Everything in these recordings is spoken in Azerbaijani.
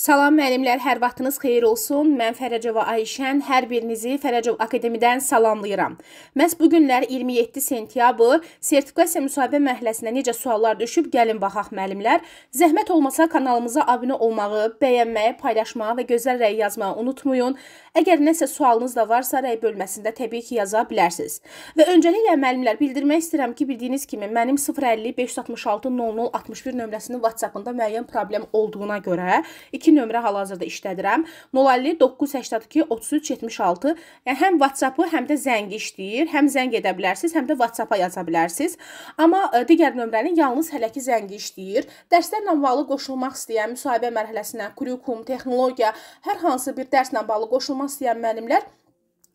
Salam müəllimlər, hər vaxtınız xeyir olsun. Mən Fərəcova Ayşən, hər birinizi Fərəcov Akademiyadan salamlayıram. Məs bu günlər 27 sentyabr sertifikasiya müsahibə məhəlləsinə necə suallar düşüb, gəlin baxaq müəllimlər. Zəhmət olmasa kanalımıza abunə olmağı, bəyənməyi, paylaşmağı və gözəl rəy yazmağı unutmayın. Əgər nəsə sualınız da varsa, rəy bölməsində təbii ki, yaza bilərsiniz. Və öncəliklə müəllimlər bildirmək istəyirəm ki, bildiyiniz kimi mənim 050 566 0061 nömrəsinin WhatsApp-ında müəyyən problem olduğuna görə 2 2 nömrə hal-hazırda işlədirəm. 050 982 33 76. Yəni həm WhatsApp-ı, həm də zəngi işləyir. Həm zəng edə bilərsiniz, həm də WhatsApp-a yaza bilərsiniz. Amma e, digər nömrənin yalnız hələ ki zəngi işləyir. Dərslərlə bağlı qoşulmaq istəyən, müsahibə mərhələsinə, kurikulum, texnologiya, hər hansı bir dərslə bağlı qoşulmaq istəyən müəllimlər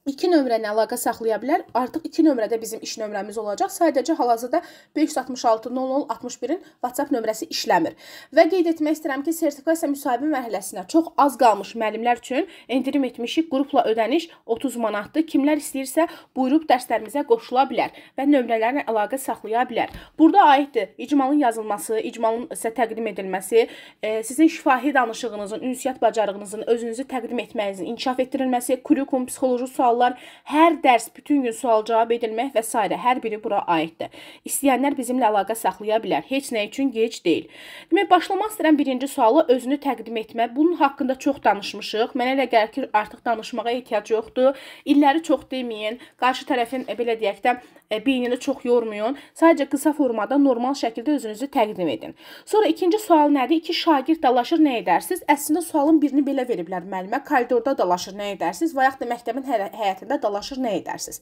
2 nömrə ilə əlaqə saxlaya bilər. Artıq 2 nömrədə bizim iş nömrəmiz olacaq. Sadəcə hal-hazırda 566-0061-in WhatsApp nömrəsi işləmir. Və qeyd etmək istəyirəm ki, sertifikasiya müsahibə mərhələsinə çox az qalmış müəllimlər üçün endirim etmişik. Qrupla ödəniş 30 manatdır. Kimlər istəyirsə, buyurub dərslərimizə qoşula bilər və nömrələrlə əlaqə saxlaya bilər. Burada aiddir icmalın yazılması, icmalın sizə təqdim edilməsi, e, sizin şifahi danışığınızın, ünsiyyət bacarığınızın özünüzü təqdim etməyinizin inkişaf etdirilməsi, kurikulum, psixoloji sual suallar, hər dərs bütün gün sual cavab edilmək və s. hər biri bura aiddir. İstəyənlər bizimlə əlaqə saxlaya bilər. Heç nə üçün gec deyil. Demək, başlamaq istəyirəm birinci sualı özünü təqdim etmə. Bunun haqqında çox danışmışıq. Mənə elə gəlir ki, artıq danışmağa ehtiyac yoxdur. İlləri çox deməyin. Qarşı tərəfin e, belə deyək də e, beynini çox yormayın. Sadəcə qısa formada normal şəkildə özünüzü təqdim edin. Sonra ikinci sual nədir? İki şagird dalaşır, nə edərsiniz? Əslində sualın birini belə veriblər müəllimə. Koridorda dalaşır, nə edərsiniz? Bayaq da məktəbin həyətində həyətində dalaşır nə edərsiniz?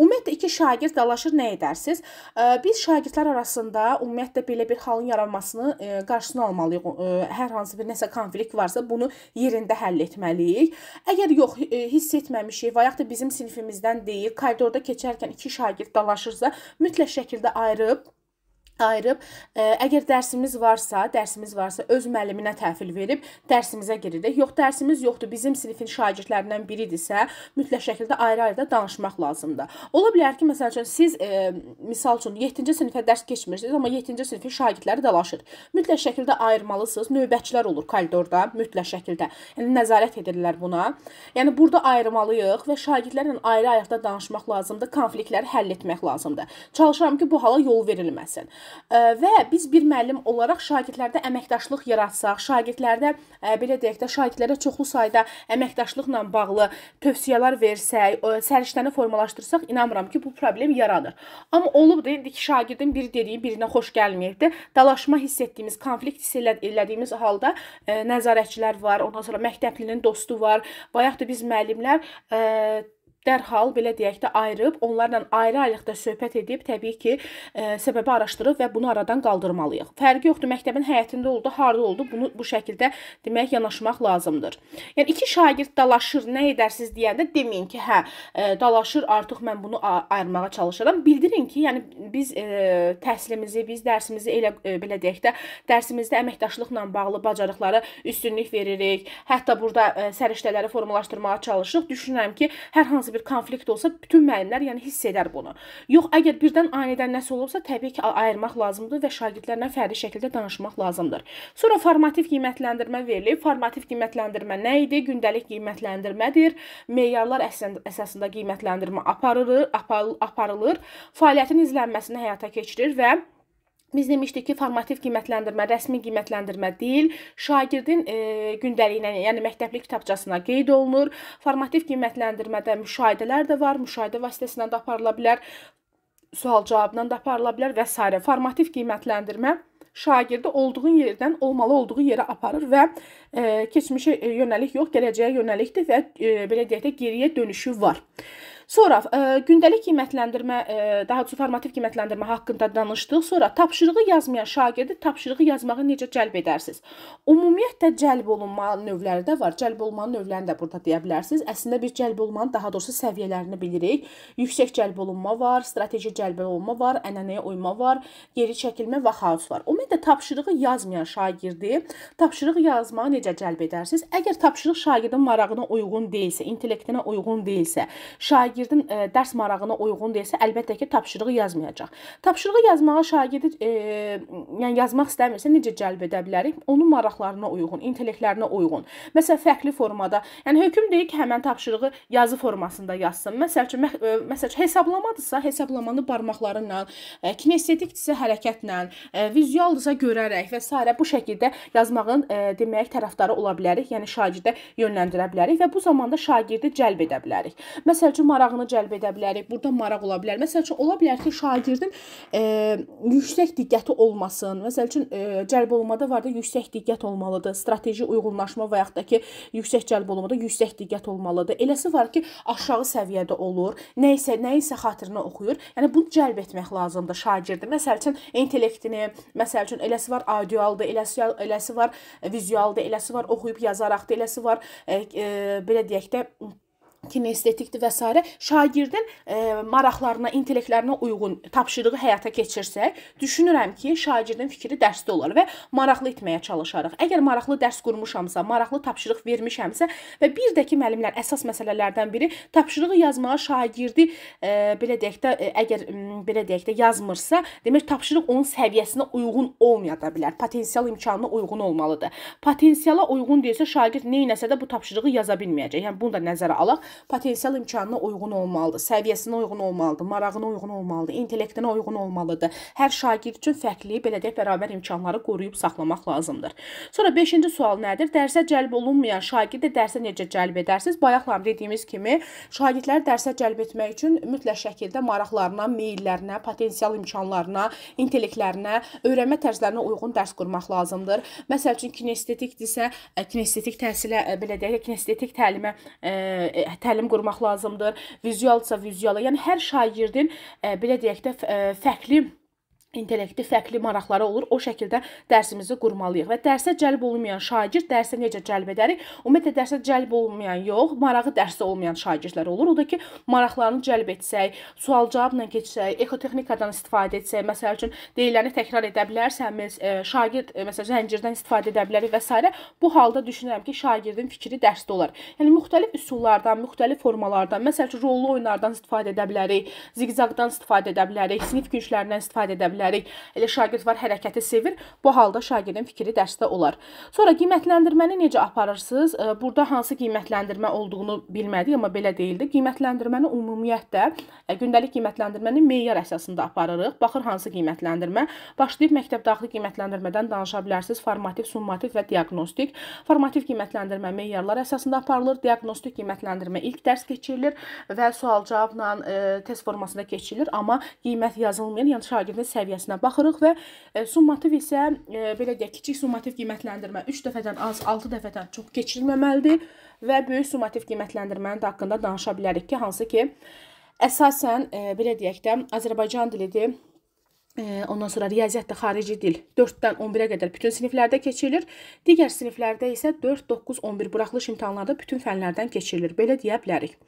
Ümumiyyətlə iki şagird dalaşır nə edərsiniz? Biz şagirdlər arasında ümumiyyətlə belə bir halın yaranmasını qarşısını almalıyıq. Hər hansı bir nəsə konflikt varsa bunu yerində həll etməliyik. Əgər yox hiss etməmişik və yaxud da bizim sinifimizdən deyil, koridorda keçərkən iki şagird dalaşırsa, mütləq şəkildə ayırıb ayırıb, ə, əgər dərsimiz varsa, dərsimiz varsa öz müəlliminə təhvil verib dərsimizə giririk. Yox, dərsimiz yoxdur, bizim sinifin şagirdlərindən biridirsə, mütləq şəkildə ayrı-ayrı da danışmaq lazımdır. Ola bilər ki, məsəl üçün siz ə, misal üçün 7-ci sinifə dərs keçmirsiniz, amma 7-ci sinifin şagirdləri dalaşır. Mütləq şəkildə ayırmalısınız. Növbətçilər olur koridorda mütləq şəkildə. Yəni nəzarət edirlər buna. Yəni burada ayırmalıyıq və şagirdlərlə ayrı-ayrı da danışmaq lazımdır, konfliktləri həll etmək lazımdır. Çalışıram ki, bu hala yol verilməsin. Və biz bir müəllim olaraq şagirdlərdə əməkdaşlıq yaratsaq, şagirdlərdə e, belə deyək də, şagirdlərə çoxlu sayda əməkdaşlıqla bağlı tövsiyələr versək, səriştəni formalaşdırsaq, inanmıram ki, bu problem yaradır. Amma olub da indiki şagirdin biri dediyi birinə xoş gəlməyibdi. Dalaşma hiss etdiyimiz, konflikt hiss elədiyimiz halda e, nəzarətçilər var, ondan sonra məktəblinin dostu var. Bayaq da biz müəllimlər e, dərhal belə deyək də ayırıb, onlarla ayrı-ayrılıqda söhbət edib, təbii ki, ə, e, səbəbi araşdırıb və bunu aradan qaldırmalıyıq. Fərqi yoxdur, məktəbin həyətində oldu, harda oldu, bunu bu şəkildə demək yanaşmaq lazımdır. Yəni iki şagird dalaşır, nə edərsiz deyəndə deməyin ki, hə, ə, e, dalaşır, artıq mən bunu ayırmağa çalışıram. Bildirin ki, yəni biz ə, e, təhsilimizi, biz dərsimizi elə ə, belə deyək də, dərsimizdə əməkdaşlıqla bağlı bacarıqlara üstünlük veririk. Hətta burada ə, səriştələri formalaşdırmağa çalışırıq. Düşünürəm ki, hər hansı bir konflikt olsa bütün müəllimlər yəni hiss edər bunu. Yox, əgər birdən anidən nəsə olubsa, təbii ki, ayırmaq lazımdır və şagirdlərlə fərqli şəkildə danışmaq lazımdır. Sonra formativ qiymətləndirmə verilib. Formativ qiymətləndirmə nə idi? Gündəlik qiymətləndirmədir. Meyarlar əsasında qiymətləndirmə aparılır, aparılır, fəaliyyətin izlənməsini həyata keçirir və Biz demişdik ki, formativ qiymətləndirmə, rəsmi qiymətləndirmə deyil, şagirdin e, gündəliyinə, yəni məktəbli kitabçasına qeyd olunur. Formativ qiymətləndirmədə müşahidələr də var, müşahidə vasitəsilə də aparıla bilər, sual-cavabla da aparıla bilər və s. Formativ qiymətləndirmə şagirdi olduğun yerdən olmalı olduğu yerə aparır və e, keçmişə yönəlik yox, gələcəyə yönəlikdir və e, belə deyək də geriyə dönüşü var. E, Sonra ə, e, gündəlik qiymətləndirmə, ə, e, daha çox formativ qiymətləndirmə haqqında danışdıq. Sonra tapşırığı yazmayan şagirdi tapşırığı yazmağı necə cəlb edərsiniz? Ümumiyyətlə cəlb olunma növləri də var. Cəlb olunmanın növlərini də burada deyə bilərsiniz. Əslində biz cəlb olunmanın daha doğrusu səviyyələrini bilirik. Yüksək cəlb olunma var, strateji cəlb olunma var, ənənəyə uyma var, geri çəkilmə və xaos var. Ümumiyyətlə tapşırığı yazmayan şagirdi tapşırıq yazmağı necə cəlb edərsiniz? Əgər tapşırıq şagirdin marağına uyğun deyilsə, intellektinə uyğun deyilsə, şagird şagirdin ə, e, dərs marağına uyğun deyilsə, əlbəttə ki, tapşırığı yazmayacaq. Tapşırığı yazmağa şagirdi ə, e, yəni yazmaq istəmirsə, necə cəlb edə bilərik? Onun maraqlarına uyğun, intellektlərinə uyğun. Məsələn, fərqli formada. Yəni hökm deyil ki, həmin tapşırığı yazı formasında yazsın. Məsəl üçün e, məsəl üçün hesablamadırsa, hesablamanı barmaqlarınla, kinestetikdirsə hərəkətlə, ə, vizualdırsa görərək və s. bu şəkildə yazmağın ə, demək tərəfdarı ola bilərik. Yəni şagirdə yönləndirə bilərik və bu zamanda şagirdi cəlb edə bilərik. Məsəl üçün maraq marağını cəlb edə bilərik. Burada maraq ola bilər. Məsəl üçün ola bilər ki, şagirdin e, yüksək diqqəti olmasın. Məsəl üçün e, cəlb olunmada var da yüksək diqqət olmalıdır. Strateji uyğunlaşma və yaxud da ki, yüksək cəlb olunmada yüksək diqqət olmalıdır. Eləsi var ki, aşağı səviyyədə olur. Nə isə nə isə xatirinə oxuyur. Yəni bunu cəlb etmək lazımdır şagirdi. Məsəl üçün intellektini, məsəl üçün eləsi var audioaldır, eləsi eləsi var vizualdır, eləsi var oxuyub yazaraqdır, eləsi var e, e, belə deyək də kinestetikdir və s. şagirdin e, maraqlarına, intellektlərinə uyğun tapşırığı həyata keçirsək, düşünürəm ki, şagirdin fikri dərsdə olar və maraqlı etməyə çalışarıq. Əgər maraqlı dərs qurmuşamsa, maraqlı tapşırıq vermişəmsə və bir də ki, müəllimlər əsas məsələlərdən biri tapşırığı yazmağa şagirdi e, belə deyək də e, əgər belə deyək də yazmırsa, demək tapşırıq onun səviyyəsinə uyğun olmaya da bilər. Potensial imkanına uyğun olmalıdır. Potensiala uyğun deyilsə şagird nə etsə də bu tapşırığı yaza bilməyəcək. Yəni bunu da nəzərə alaq potensial imkanına uyğun olmalıdır, səviyyəsinə uyğun olmalıdır, marağına uyğun olmalıdır, intellektinə uyğun olmalıdır. Hər şagird üçün fərqli, belə deyək, bərabər imkanları qoruyub saxlamaq lazımdır. Sonra 5-ci sual nədir? Dərsə cəlb olunmayan şagirdi dərsə necə cəlb edərsiniz? Bayaqlar dediyimiz kimi, şagirdləri dərsə cəlb etmək üçün mütləq şəkildə maraqlarına, meyllərinə, potensial imkanlarına, intellektlərinə, öyrənmə tərzlərinə uyğun dərs qurmaq lazımdır. Məsəl üçün kinestetikdirsə, e, kinestetik təhsilə e, belə deyək, kinestetik təlimə ə, e, təlim qurmaq lazımdır. Vizualsa vizuala, yəni hər şagirdin e, belə deyək də e, fərqli intellekti fərqli maraqları olur. O şəkildə dərsimizi qurmalıyıq və dərsə cəlb olunmayan şagird dərsə necə cəlb edərik? Ümumiyyətlə dərsə cəlb olunmayan yox, marağı dərsə olmayan şagirdlər olur. O da ki, maraqlarını cəlb etsək, sual-cavabla keçsək, ekotexnikadan istifadə etsək, məsəl üçün deyiləni təkrar edə bilərsəmiz, e, şagird e, məsələn zəncirdən istifadə edə bilərik və s. Bu halda düşünürəm ki, şagirdin fikri dərsdə olar. Yəni müxtəlif üsullardan, müxtəlif formalardan, məsəl üçün rollu oyunlardan istifadə edə bilərik, ziqzaqdan istifadə edə bilərik, sinif güclərindən istifadə edə bilərik bilərik. Elə şagird var hərəkəti sevir. Bu halda şagirdin fikri dərsdə olar. Sonra qiymətləndirməni necə aparırsınız? E, burada hansı qiymətləndirmə olduğunu bilmədik, amma belə deyildi. Qiymətləndirməni ümumiyyətlə e, gündəlik qiymətləndirməni meyar əsasında aparırıq. Baxır hansı qiymətləndirmə. Başlayıb məktəb daxili qiymətləndirmədən danışa bilərsiniz. Formativ, summativ və diaqnostik. Formativ qiymətləndirmə meyarlar əsasında aparılır. Diaqnostik qiymətləndirmə ilk dərs keçirilir və sual-cavabla e, test formasında keçirilir, amma qiymət yazılmayan, yəni şagirdin səviyyəsi səviyyəsinə baxırıq və e, summativ isə e, belə deyək, kiçik summativ qiymətləndirmə 3 dəfədən az, 6 dəfədən çox keçirilməməlidir və böyük summativ qiymətləndirmənin də haqqında danışa bilərik ki, hansı ki əsasən e, belə deyək də Azərbaycan dilidir Ondan sonra riyaziyyat da xarici dil 4-dən 11-ə qədər bütün siniflərdə keçirilir. Digər siniflərdə isə 4, 9, 11 buraxılış imtahanlarda bütün fənlərdən keçirilir. Belə deyə bilərik.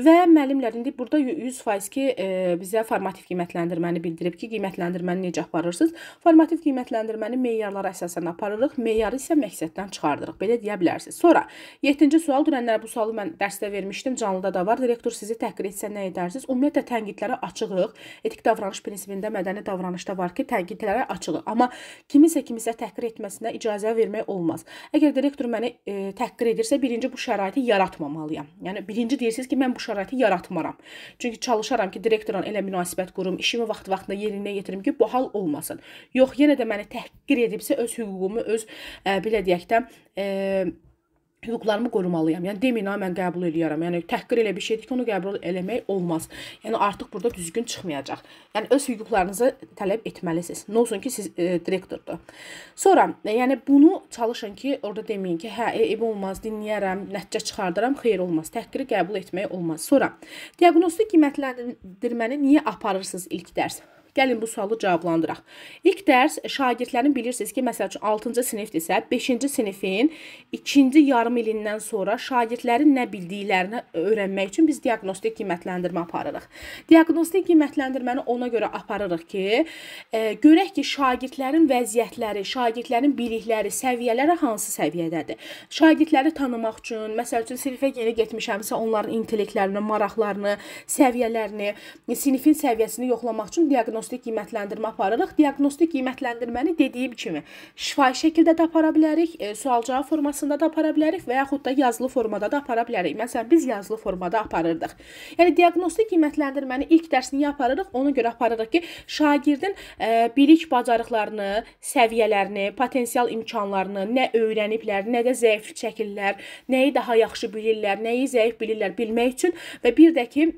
Və müəllimlər indi burada 100% ki, e, bizə formativ qiymətləndirməni bildirib ki, qiymətləndirməni necə aparırsınız? Formativ qiymətləndirməni meyarlara əsasən aparırıq, meyarı isə məqsəddən çıxardırıq. Belə deyə bilərsiniz. Sonra 7-ci sual dünənlər bu sualı mən dərsdə vermişdim, canlıda da var. Direktor sizi təhqir etsə nə edərsiniz? Ümumiyyətlə tənqidlərə açığıq. Etik davranış prinsipində mədəni davranış davranışda var ki, tənqidlərə açılır. Amma kimisə kimisə təhqir etməsinə icazə vermək olmaz. Əgər direktor məni e, təhqir edirsə, birinci bu şəraiti yaratmamalıyam. Yəni birinci deyirsiniz ki, mən bu şəraiti yaratmaram. Çünki çalışaram ki, direktorla elə münasibət qurum, işimi vaxt-vaxtında yerinə yetirim ki, bu hal olmasın. Yox, yenə də məni təhqir edibsə, öz hüququmu, öz e, belə deyək də, e, hüquqlarımı qorumalıyam. Yəni deməyin ha mən qəbul eləyərəm. Yəni təhqir elə bir şeydir ki, onu qəbul eləmək olmaz. Yəni artıq burada düzgün çıxmayacaq. Yəni öz hüquqlarınızı tələb etməlisiniz. Nə olsun ki, siz e, direktordur. Sonra, e, yəni bunu çalışın ki, orada deməyin ki, hə, e, ev olmaz, dinləyərəm, nəticə çıxardaram, xeyir olmaz. Təhqiri qəbul etmək olmaz. Sonra, diaqnostik qiymətləndirməni niyə aparırsınız ilk dərs? Gəlin bu sualı cavablandıraq. İlk dərs e, şagirdlərin bilirsiniz ki, məsəl üçün 6-cı sinifdirsə, 5-ci sinifin 2-ci yarım ilindən sonra şagirdlərin nə bildiklərini öyrənmək üçün biz diaqnostik qiymətləndirmə aparırıq. Diaqnostik qiymətləndirməni ona görə aparırıq ki, e, görək ki, şagirdlərin vəziyyətləri, şagirdlərin bilikləri, səviyyələri hansı səviyyədədir. Şagirdləri tanımaq üçün, məsəl üçün sinifə yeni getmişəmsə, onların intellektlərini, maraqlarını, səviyyələrini, sinifin səviyyəsini yoxlamaq üçün diaqnostik diaqnostik qiymətləndirmə aparırıq. Diaqnostik qiymətləndirməni dediyim kimi şifahi şəkildə də apara bilərik, e, sual-cavab formasında da apara bilərik və yaxud da yazılı formada da apara bilərik. Məsələn, biz yazılı formada aparırdıq. Yəni diaqnostik qiymətləndirməni ilk dərs niyə aparırıq? Ona görə aparırıq ki, şagirdin e, bilik bacarıqlarını, səviyyələrini, potensial imkanlarını, nə öyrəniblər, nə də zəif çəkirlər, nəyi daha yaxşı bilirlər, nəyi zəif bilirlər bilmək üçün və bir də ki,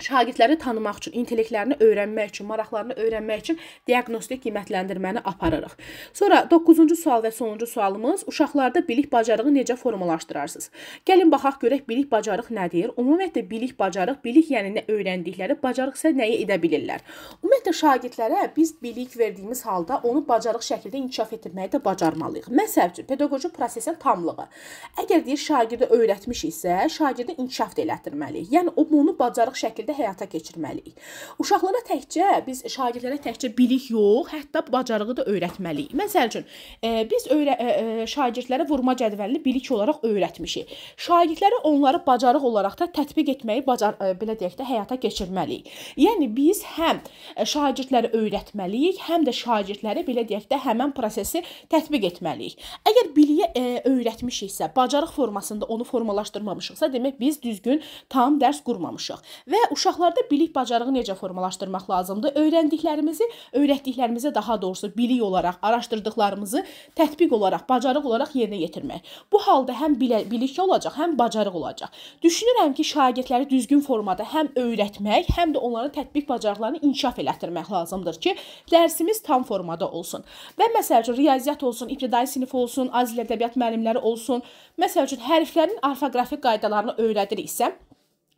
şagirdləri tanımaq üçün, intellektlərini öyrənmək üçün, maraqlarını öyrənmək üçün diaqnostik qiymətləndirməni aparırıq. Sonra 9-cu sual və sonuncu sualımız uşaqlarda bilik bacarığı necə formalaşdırarsınız? Gəlin baxaq görək bilik bacarıq nədir? Ümumiyyətlə bilik bacarıq, bilik yəni nə öyrəndikləri, bacarıq isə nəyi edə bilirlər? Ümumiyyətlə şagirdlərə biz bilik verdiyimiz halda onu bacarıq şəklində inkişaf etdirməyi də bacarmalıyıq. Məsəl üçün pedaqoji prosesin tamlığı. Əgər deyir şagirdə öyrətmişiksə, şagirdə inkişaf da elətdirməliyik. Yəni o bunu bacarıq şəklində şəkildə həyata keçirməliyik. Uşaqlara təkcə biz şagirdlərə təkcə bilik yox, hətta bacarığı da öyrətməliyik. Məsəl üçün e, biz öyrə e, e, şagirdlərə vurma cədvəlini bilik olaraq öyrətmişik. Şagirdlərə onları bacarıq olaraq da tətbiq etməyi bacar e, belə deyək də həyata keçirməliyik. Yəni biz həm şagirdlərə öyrətməliyik, həm də şagirdlərə belə deyək də həmin prosesi tətbiq etməliyik. Əgər biliyə e, öyrətmişiksə, bacarıq formasında onu formalaşdırmamışıqsa, demək biz düzgün tam dərs qurmamışıq. Və uşaqlarda bilik bacarığı necə formalaşdırmaq lazımdır? Öyrəndiklərimizi, öyrətdiklərimizi daha doğrusu bilik olaraq, araşdırdıqlarımızı tətbiq olaraq, bacarıq olaraq yerinə yetirmək. Bu halda həm bilik olacaq, həm bacarıq olacaq. Düşünürəm ki, şagirdləri düzgün formada həm öyrətmək, həm də onların tətbiq bacarıqlarını inkişaf elətdirmək lazımdır ki, dərsimiz tam formada olsun. Və məsəl üçün riyaziyyat olsun, ibtidai sinif olsun, azil ədəbiyyat müəllimləri olsun. Məsəl üçün hərflərin orfoqrafik qaydalarını öyrədiriksə,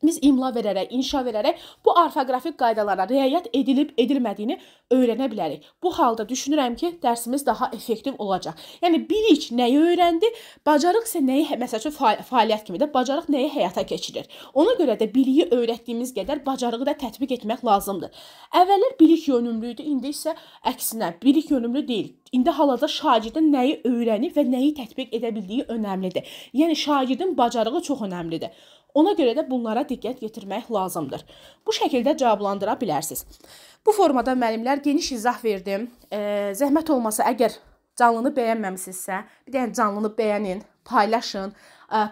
biz imla verərək, inşa verərək bu orfoqrafik qaydalara riayət edilib edilmədiyini öyrənə bilərik. Bu halda düşünürəm ki, dərsimiz daha effektiv olacaq. Yəni bilik nəyi öyrəndi, bacarıq isə nəyi məsəl üçün fəaliyyət kimi də bacarıq nəyi həyata keçirir. Ona görə də biliyi öyrətdiyimiz qədər bacarığı da tətbiq etmək lazımdır. Əvvəllər bilik yönümlü idi, indi isə əksinə bilik yönümlü deyil. İndi hal-hazırda şagirdin nəyi öyrənib və nəyi tətbiq edə bildiyi önəmlidir. Yəni şagirdin bacarığı çox önəmlidir. Ona görə də bunlara diqqət yetirmək lazımdır. Bu şəkildə cavablandıra bilərsiniz. Bu formada müəllimlər geniş izah verdim. E, zəhmət olmasa əgər canlını bəyənməmisinizsə, bir dənə canlını bəyənin, paylaşın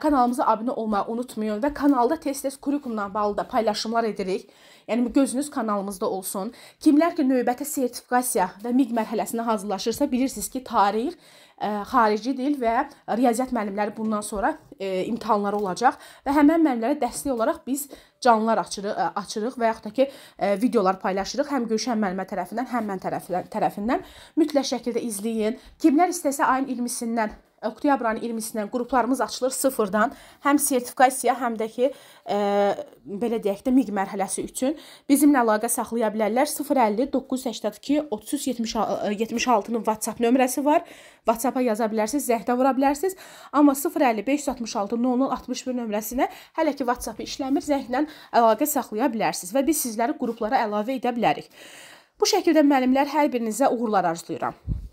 kanalımıza abunə olmağı unutmayın və kanalda tez-tez kurikulumla bağlı da paylaşımlar edirik. Yəni gözünüz kanalımızda olsun. Kimlər ki növbəti sertifikasiya və MİQ mərhələsinə hazırlaşırsa, bilirsiniz ki, tarix ə, xarici dil və riyaziyyat müəllimləri bundan sonra ə, imtahanları olacaq və həmin müəllimlərə dəstək olaraq biz canlılar açırıq, ə, açırıq və yaxud da ki ə, videolar paylaşırıq həm Gülşən müəllimə tərəfindən, həm mən tərəfindən. Tərəfindən mütləq şəkildə izləyin. Kimlər istəsə ayın 20-sindən oktyabrın 20-sindən qruplarımız açılır sıfırdan. Həm sertifikasiya, həm də ki, e, belə deyək də, MİQ mərhələsi üçün bizimlə əlaqə saxlaya bilərlər. 050 982 33 76-nın WhatsApp nömrəsi var. WhatsApp-a yaza bilərsiniz, zəngdə vura bilərsiniz. Amma 050 566 00 61 nömrəsinə hələ ki WhatsApp-ı işləmir, zənglə əlaqə saxlaya bilərsiniz və biz sizləri qruplara əlavə edə bilərik. Bu şəkildə müəllimlər hər birinizə uğurlar arzulayıram.